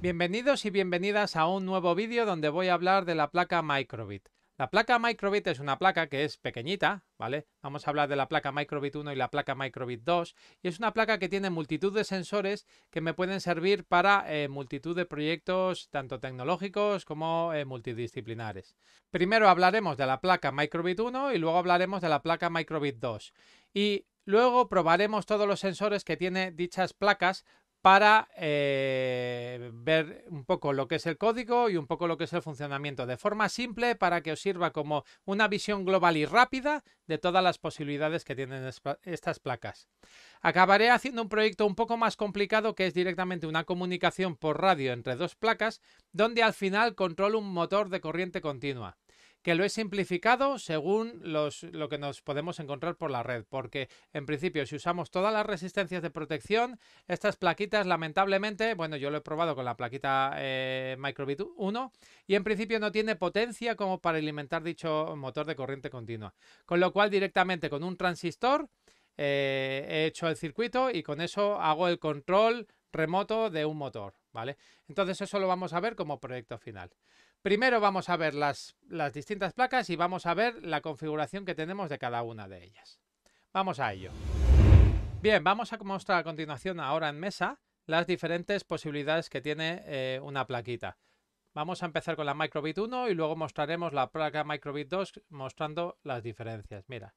Bienvenidos y bienvenidas a un nuevo vídeo donde voy a hablar de la placa Microbit. La placa Microbit es una placa que es pequeñita, ¿vale? Vamos a hablar de la placa Microbit 1 y la placa Microbit 2. Y es una placa que tiene multitud de sensores que me pueden servir para eh, multitud de proyectos, tanto tecnológicos como eh, multidisciplinares. Primero hablaremos de la placa Microbit 1 y luego hablaremos de la placa Microbit 2. Y Luego probaremos todos los sensores que tiene dichas placas para eh, ver un poco lo que es el código y un poco lo que es el funcionamiento de forma simple para que os sirva como una visión global y rápida de todas las posibilidades que tienen estas placas. Acabaré haciendo un proyecto un poco más complicado que es directamente una comunicación por radio entre dos placas donde al final controlo un motor de corriente continua que lo he simplificado según lo que nos podemos encontrar por la red, porque en principio si usamos todas las resistencias de protección, estas plaquitas lamentablemente, bueno yo lo he probado con la plaquita eh, Microbit 1 y en principio no tiene potencia como para alimentar dicho motor de corriente continua, con lo cual directamente con un transistor eh, he hecho el circuito y con eso hago el control remoto de un motor, ¿vale? Entonces eso lo vamos a ver como proyecto final. Primero vamos a ver las, distintas placas y vamos a ver la configuración que tenemos de cada una de ellas. Vamos a ello. Bien, vamos a mostrar a continuación ahora en mesa las diferentes posibilidades que tiene eh, una plaquita. Vamos a empezar con la Microbit 1 y luego mostraremos la placa Microbit 2 mostrando las diferencias. Mira,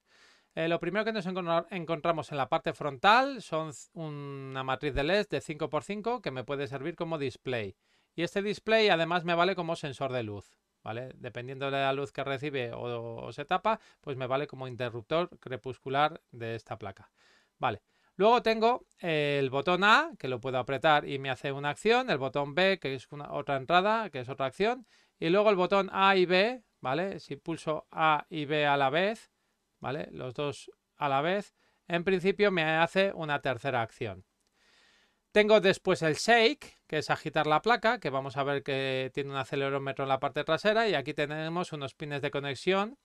eh, lo primero que nos encontramos en la parte frontal son una matriz de LED de 5x5 que me puede servir como display. Y este display además me vale como sensor de luz. ¿Vale? Dependiendo de la luz que recibe o, se tapa, pues me vale como interruptor crepuscular de esta placa. Vale. Luego tengo eh, el botón A, que lo puedo apretar y me hace una acción, el botón B, que es una, otra entrada, que es otra acción, y luego el botón A y B, ¿vale? Si pulso A y B a la vez, ¿vale? Los dos a la vez, en principio me hace una tercera acción. Tengo después el shake, que es agitar la placa, que vamos a ver que tiene un acelerómetro en la parte trasera. Y aquí tenemos unos pines de conexión,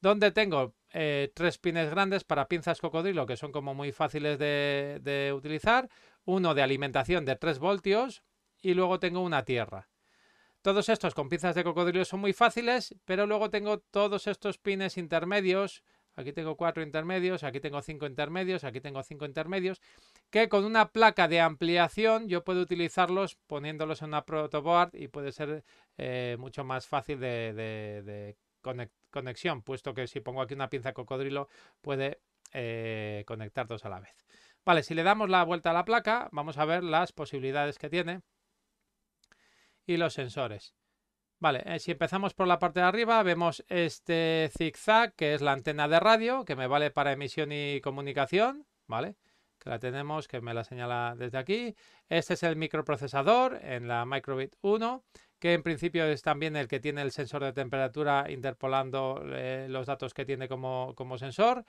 donde tengo eh, tres pines grandes para pinzas cocodrilo, que son como muy fáciles de, de utilizar. Uno de alimentación de 3 voltios y luego tengo una tierra. Todos estos con pinzas de cocodrilo son muy fáciles, pero luego tengo todos estos pines intermedios aquí tengo cuatro intermedios, aquí tengo cinco intermedios, aquí tengo cinco intermedios, que con una placa de ampliación yo puedo utilizarlos poniéndolos en una protoboard y puede ser eh, mucho más fácil de, conexión, puesto que si pongo aquí una pinza cocodrilo puede eh, conectar dos a la vez. Vale, si le damos la vuelta a la placa, vamos a ver las posibilidades que tiene y los sensores. Vale, eh, si empezamos por la parte de arriba, vemos este zigzag, que es la antena de radio, que me vale para emisión y comunicación, ¿vale? Que la tenemos, que me la señala desde aquí. Este es el microprocesador en la Microbit 1, que en principio es también el que tiene el sensor de temperatura interpolando eh, los datos que tiene como, como sensor.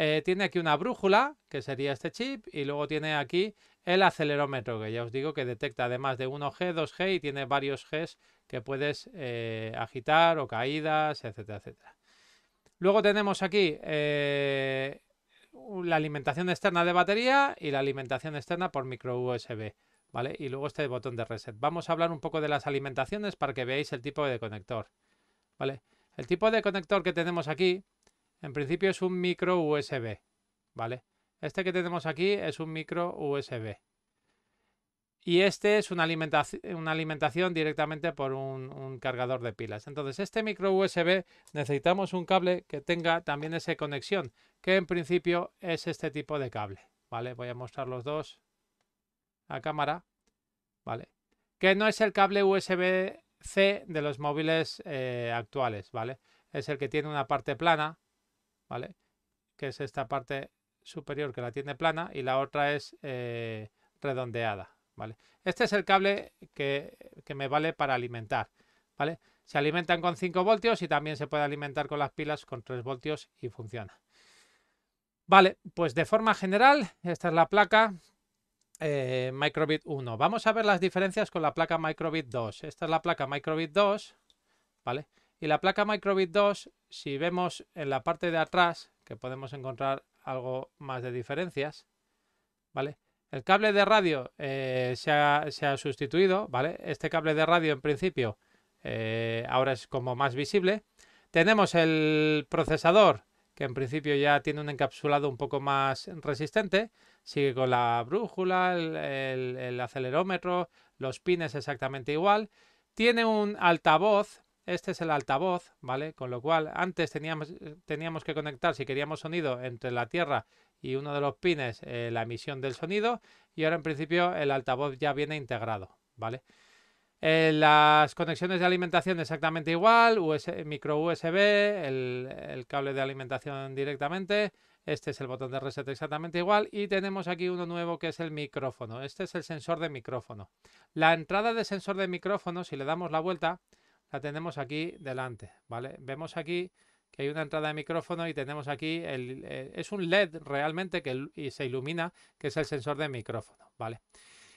Eh, tiene aquí una brújula, que sería este chip, y luego tiene aquí el acelerómetro, que ya os digo que detecta además de 1G, 2G y tiene varios Gs que puedes eh, agitar o caídas, etcétera, etcétera. Luego tenemos aquí eh, la alimentación externa de batería y la alimentación externa por micro USB. ¿Vale? Y luego este botón de reset. Vamos a hablar un poco de las alimentaciones para que veáis el tipo de conector. ¿Vale? El tipo de conector que tenemos aquí en principio es un micro USB, ¿vale? Este que tenemos aquí es un micro USB. Y este es una, una alimentación directamente por un, cargador de pilas. Entonces, este micro USB necesitamos un cable que tenga también esa conexión, que en principio es este tipo de cable. ¿Vale? Voy a mostrar los dos a cámara. ¿Vale? Que no es el cable USB-C de los móviles eh, actuales, ¿vale? Es el que tiene una parte plana, ¿vale? Que es esta parte superior que la tiene plana y la otra es eh, redondeada, ¿vale? Este es el cable que, me vale para alimentar, ¿vale? Se alimentan con 5 voltios y también se puede alimentar con las pilas con 3 voltios y funciona. Vale, pues de forma general, esta es la placa eh, Microbit 1. Vamos a ver las diferencias con la placa Microbit 2. Esta es la placa Microbit 2, ¿vale? Y la placa Microbit 2, si vemos en la parte de atrás, que podemos encontrar algo más de diferencias, ¿vale? El cable de radio eh, se, ha, sustituido, ¿vale? Este cable de radio en principio eh, ahora es como más visible. Tenemos el procesador, que en principio ya tiene un encapsulado un poco más resistente. Sigue con la brújula, el acelerómetro, los pines exactamente igual. Tiene un altavoz este es el altavoz, ¿vale? Con lo cual antes teníamos, eh, teníamos que conectar, si queríamos sonido, entre la Tierra y uno de los pines, eh, la emisión del sonido. Y ahora en principio el altavoz ya viene integrado, ¿vale? Eh, las conexiones de alimentación exactamente igual, micro USB, el, el, cable de alimentación directamente, este es el botón de reset exactamente igual y tenemos aquí uno nuevo que es el micrófono, este es el sensor de micrófono. La entrada de sensor de micrófono, si le damos la vuelta, la tenemos aquí delante, ¿vale? Vemos aquí que hay una entrada de micrófono y tenemos aquí, el, eh, es un LED realmente que y se ilumina, que es el sensor de micrófono, ¿vale?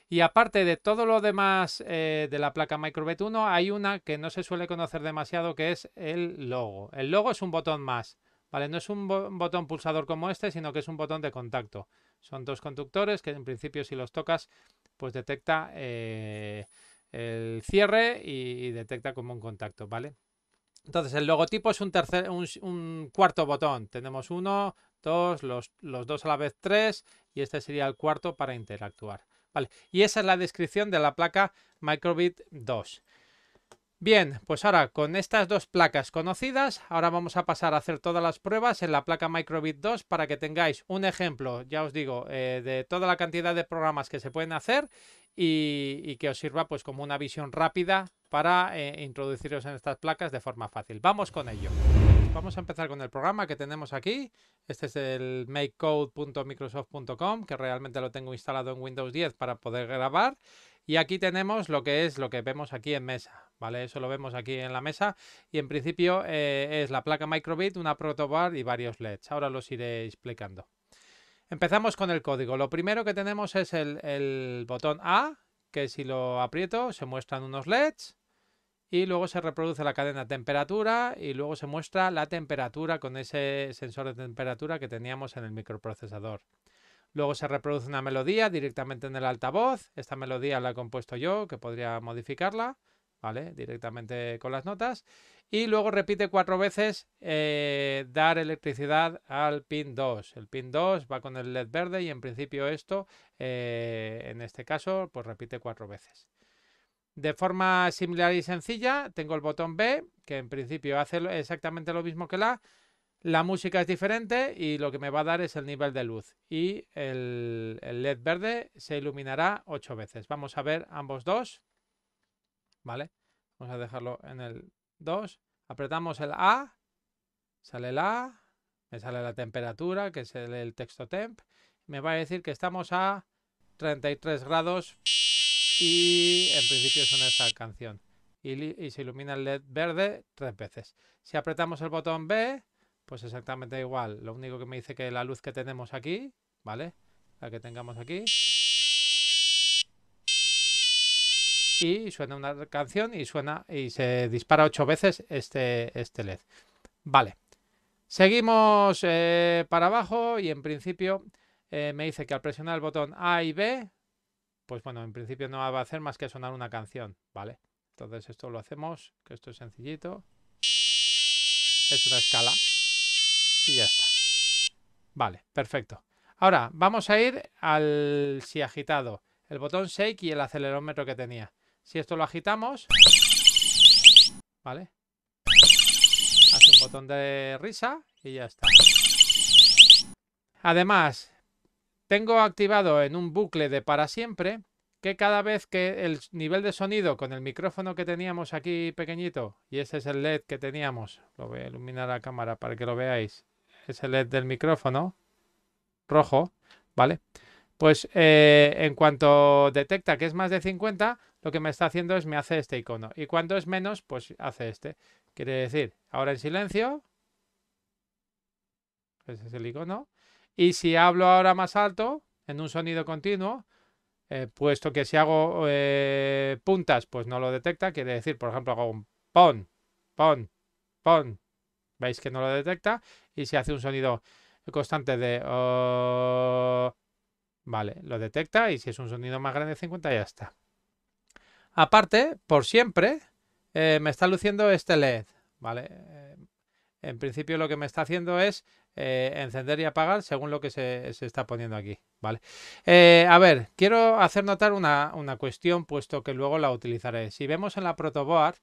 Y aparte de todo lo demás eh, de la placa Microbit 1, hay una que no se suele conocer demasiado, que es el logo. El logo es un botón más, ¿vale? No es un, botón pulsador como este, sino que es un botón de contacto. Son dos conductores que en principio si los tocas, pues detecta... Eh, el cierre y, detecta como un contacto, ¿vale? Entonces, el logotipo es un, tercer, un, cuarto botón. Tenemos uno, dos, los, dos a la vez tres y este sería el cuarto para interactuar. Vale, y esa es la descripción de la placa Microbit 2. Bien, pues ahora con estas dos placas conocidas, ahora vamos a pasar a hacer todas las pruebas en la placa Microbit 2 para que tengáis un ejemplo, ya os digo, eh, de toda la cantidad de programas que se pueden hacer y, que os sirva pues como una visión rápida para eh, introduciros en estas placas de forma fácil. Vamos con ello. Vamos a empezar con el programa que tenemos aquí. Este es el makecode.microsoft.com, que realmente lo tengo instalado en Windows 10 para poder grabar. Y aquí tenemos lo que es lo que vemos aquí en mesa, ¿vale? Eso lo vemos aquí en la mesa y en principio eh, es la placa microbit, una protobar y varios LEDs. Ahora los iré explicando. Empezamos con el código. Lo primero que tenemos es el, botón A, que si lo aprieto se muestran unos LEDs y luego se reproduce la cadena temperatura y luego se muestra la temperatura con ese sensor de temperatura que teníamos en el microprocesador. Luego se reproduce una melodía directamente en el altavoz. Esta melodía la he compuesto yo, que podría modificarla. Directamente con las notas. Y luego repite cuatro veces eh, dar electricidad al pin 2. El pin 2 va con el LED verde y en principio esto, eh, en este caso, pues repite cuatro veces. De forma similar y sencilla, tengo el botón B, que en principio hace exactamente lo mismo que la. La música es diferente y lo que me va a dar es el nivel de luz. Y el LED verde se iluminará ocho veces. Vamos a ver ambos dos. ¿vale? Vamos a dejarlo en el 2. Apretamos el A, sale el A, me sale la temperatura, que es el, texto temp. Me va a decir que estamos a 33 grados y en principio suena esa canción. Y, y se ilumina el LED verde tres veces. Si apretamos el botón B, pues exactamente igual. Lo único que me dice que la luz que tenemos aquí, ¿vale? La que tengamos aquí, y suena una canción y suena y se dispara ocho veces este, este LED. Vale. Seguimos eh, para abajo y en principio eh, me dice que al presionar el botón A y B, pues bueno, en principio no va a hacer más que sonar una canción, ¿vale? Entonces esto lo hacemos, que esto es sencillito. Es una escala. Y ya está. Vale, perfecto. Ahora, vamos a ir al si agitado. El botón shake y el acelerómetro que tenía. Si esto lo agitamos... Vale. Hace un botón de risa y ya está. Además, tengo activado en un bucle de para siempre que cada vez que el nivel de sonido con el micrófono que teníamos aquí pequeñito, y ese es el LED que teníamos, lo voy a iluminar a la cámara para que lo veáis, es el LED del micrófono rojo, ¿vale? Pues eh, en cuanto detecta que es más de 50, lo que me está haciendo es me hace este icono. Y cuando es menos, pues hace este. Quiere decir, ahora en silencio. Ese es el icono. Y si hablo ahora más alto, en un sonido continuo, eh, puesto que si hago eh, puntas, pues no lo detecta. Quiere decir, por ejemplo, hago un pon, pon, pon. Veis que no lo detecta. Y si hace un sonido constante de... Oh, vale, lo detecta. Y si es un sonido más grande de 50, ya está. Aparte, por siempre, eh, me está luciendo este LED, ¿vale? Eh, en principio lo que me está haciendo es eh, encender y apagar según lo que se, está poniendo aquí, ¿vale? a ver, quiero hacer notar una, cuestión, puesto que luego la utilizaré. Si vemos en la protoboard,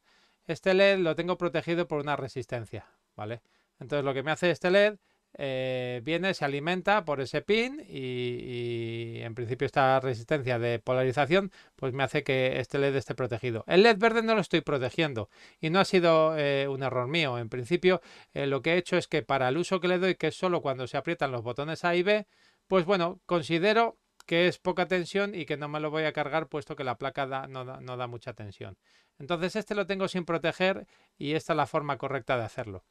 este LED lo tengo protegido por una resistencia, ¿vale? Entonces lo que me hace este LED eh, viene, se alimenta por ese pin y, en principio esta resistencia de polarización pues me hace que este LED esté protegido. El LED verde no lo estoy protegiendo y no ha sido eh, un error mío. En principio eh, lo que he hecho es que para el uso que le doy, que es solo cuando se aprietan los botones A y B, pues bueno, considero que es poca tensión y que no me lo voy a cargar puesto que la placa no da mucha tensión. Entonces este lo tengo sin proteger y esta es la forma correcta de hacerlo.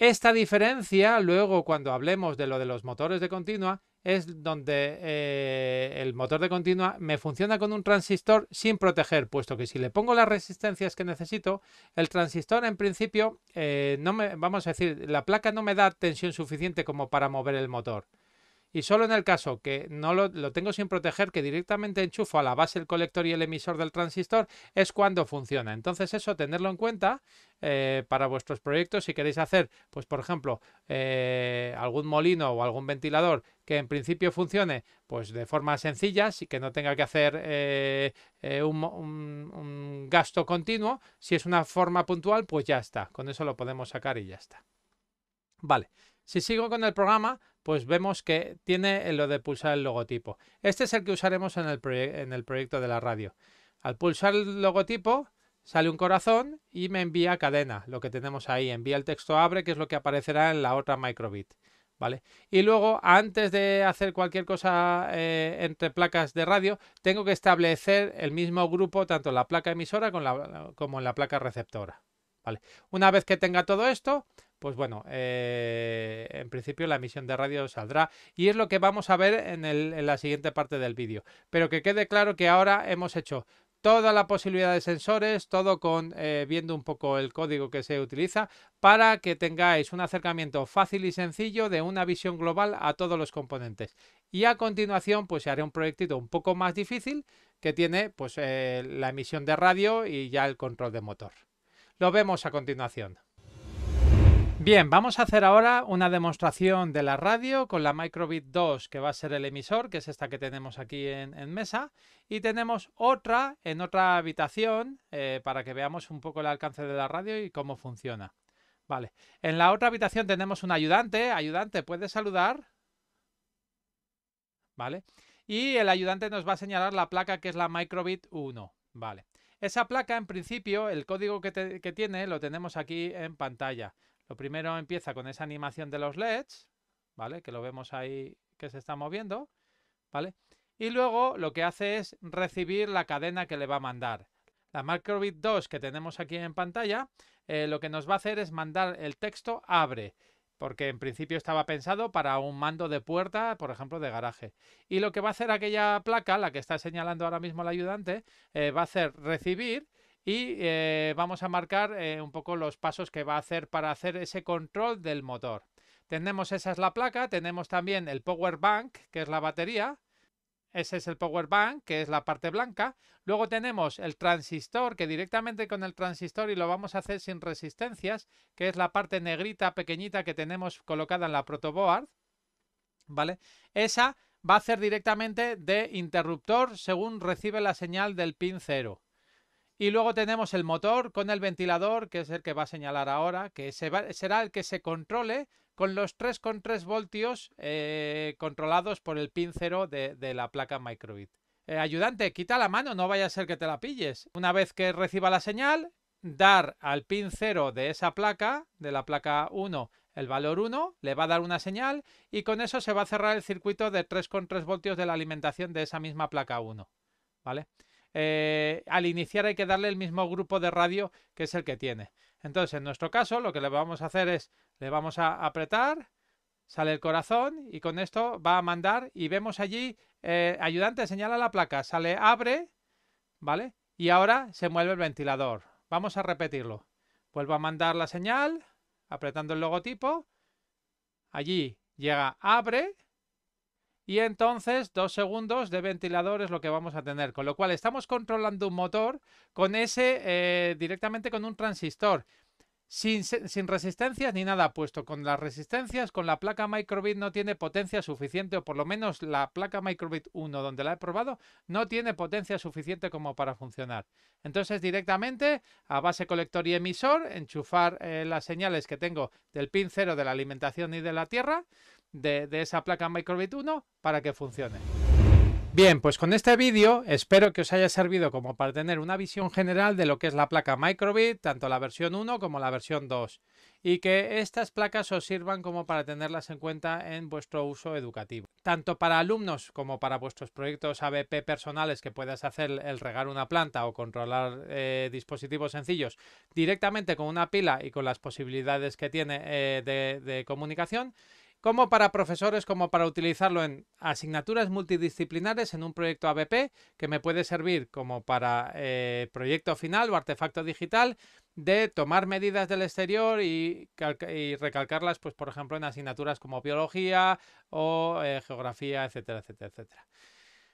Esta diferencia, luego cuando hablemos de lo de los motores de continua, es donde eh, el motor de continua me funciona con un transistor sin proteger, puesto que si le pongo las resistencias que necesito, el transistor en principio, eh, no me, vamos a decir, la placa no me da tensión suficiente como para mover el motor. Y solo en el caso que no lo, tengo sin proteger, que directamente enchufo a la base el colector y el emisor del transistor, es cuando funciona. Entonces eso, tenerlo en cuenta eh, para vuestros proyectos. Si queréis hacer, pues por ejemplo, eh, algún molino o algún ventilador que en principio funcione pues de forma sencilla, y que no tenga que hacer eh, un gasto continuo. Si es una forma puntual, pues ya está. Con eso lo podemos sacar y ya está. Vale. Si sigo con el programa, pues vemos que tiene lo de pulsar el logotipo. Este es el que usaremos en el, proyecto de la radio. Al pulsar el logotipo sale un corazón y me envía cadena, lo que tenemos ahí. Envía el texto abre, que es lo que aparecerá en la otra microbit. ¿Vale? Y luego, antes de hacer cualquier cosa eh, entre placas de radio, tengo que establecer el mismo grupo, tanto en la placa emisora como en la placa receptora. Una vez que tenga todo esto, pues bueno, eh, en principio la emisión de radio saldrá y es lo que vamos a ver en, la siguiente parte del vídeo. Pero que quede claro que ahora hemos hecho toda la posibilidad de sensores, todo con eh, viendo un poco el código que se utiliza para que tengáis un acercamiento fácil y sencillo de una visión global a todos los componentes. Y a continuación, pues haré un proyectito un poco más difícil que tiene pues eh, la emisión de radio y ya el control de motor. Lo vemos a continuación. Bien, vamos a hacer ahora una demostración de la radio con la Microbit 2, que va a ser el emisor, que es esta que tenemos aquí en, mesa, y tenemos otra en otra habitación eh, para que veamos un poco el alcance de la radio y cómo funciona. Vale, en la otra habitación tenemos un ayudante. Ayudante, ¿puedes saludar? Vale, y el ayudante nos va a señalar la placa que es la Microbit 1. Vale. Esa placa, en principio, el código que, tiene lo tenemos aquí en pantalla. Lo primero empieza con esa animación de los LEDs, ¿vale? Que lo vemos ahí que se está moviendo, ¿vale? Y luego lo que hace es recibir la cadena que le va a mandar. La Microbit 2 que tenemos aquí en pantalla, eh, lo que nos va a hacer es mandar el texto abre porque en principio estaba pensado para un mando de puerta, por ejemplo, de garaje. Y lo que va a hacer aquella placa, la que está señalando ahora mismo el ayudante, eh, va a hacer recibir y eh, vamos a marcar eh, un poco los pasos que va a hacer para hacer ese control del motor. Tenemos esa es la placa, tenemos también el power bank, que es la batería, ese es el power bank, que es la parte blanca. Luego tenemos el transistor, que directamente con el transistor y lo vamos a hacer sin resistencias, que es la parte negrita pequeñita que tenemos colocada en la protoboard. ¿Vale? Esa va a hacer directamente de interruptor según recibe la señal del pin 0. Y luego tenemos el motor con el ventilador, que es el que va a señalar ahora, que será el que se controle con los 3,3 voltios eh, controlados por el pin 0 de, la placa microbit. Eh, ayudante, quita la mano, no vaya a ser que te la pilles. Una vez que reciba la señal, dar al pin 0 de esa placa, de la placa 1, el valor 1, le va a dar una señal y con eso se va a cerrar el circuito de 3,3 voltios de la alimentación de esa misma placa 1. ¿Vale? Eh, al iniciar hay que darle el mismo grupo de radio que es el que tiene. Entonces, en nuestro caso, lo que le vamos a hacer es, le vamos a apretar, sale el corazón y con esto va a mandar y vemos allí, eh, ayudante, señala la placa, sale, abre, ¿vale? Y ahora se mueve el ventilador. Vamos a repetirlo. Vuelvo a mandar la señal, apretando el logotipo. Allí llega, abre, y entonces dos segundos de ventilador es lo que vamos a tener. Con lo cual estamos controlando un motor con ese eh, directamente con un transistor. Sin, sin, resistencias ni nada puesto. Con las resistencias, con la placa microbit no tiene potencia suficiente, o por lo menos la placa microbit 1 donde la he probado, no tiene potencia suficiente como para funcionar. Entonces directamente a base colector y emisor, enchufar eh, las señales que tengo del pin 0 de la alimentación y de la tierra de, esa placa Microbit 1 para que funcione. Bien, pues con este vídeo espero que os haya servido como para tener una visión general de lo que es la placa Microbit, tanto la versión 1 como la versión 2, y que estas placas os sirvan como para tenerlas en cuenta en vuestro uso educativo, tanto para alumnos como para vuestros proyectos ABP personales que puedas hacer el regar una planta o controlar eh, dispositivos sencillos directamente con una pila y con las posibilidades que tiene eh, de comunicación, como para profesores como para utilizarlo en asignaturas multidisciplinares en un proyecto ABP que me puede servir como para eh, proyecto final o artefacto digital de tomar medidas del exterior y, recalcarlas, pues por ejemplo, en asignaturas como biología o eh, geografía, etcétera, etcétera, etcétera.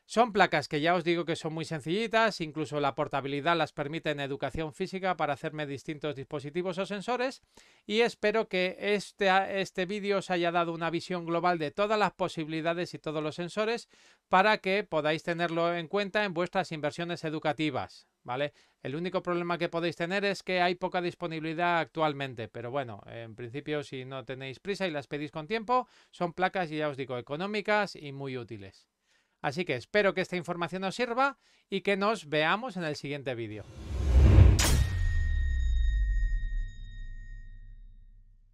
Son placas que ya os digo que son muy sencillitas, incluso la portabilidad las permite en educación física para hacerme distintos dispositivos o sensores y espero que este, este vídeo os haya dado una visión global de todas las posibilidades y todos los sensores para que podáis tenerlo en cuenta en vuestras inversiones educativas. ¿Vale? El único problema que podéis tener es que hay poca disponibilidad actualmente, pero bueno, en principio si no tenéis prisa y las pedís con tiempo, son placas, ya os digo, económicas y muy útiles. Así que espero que esta información os sirva y que nos veamos en el siguiente vídeo.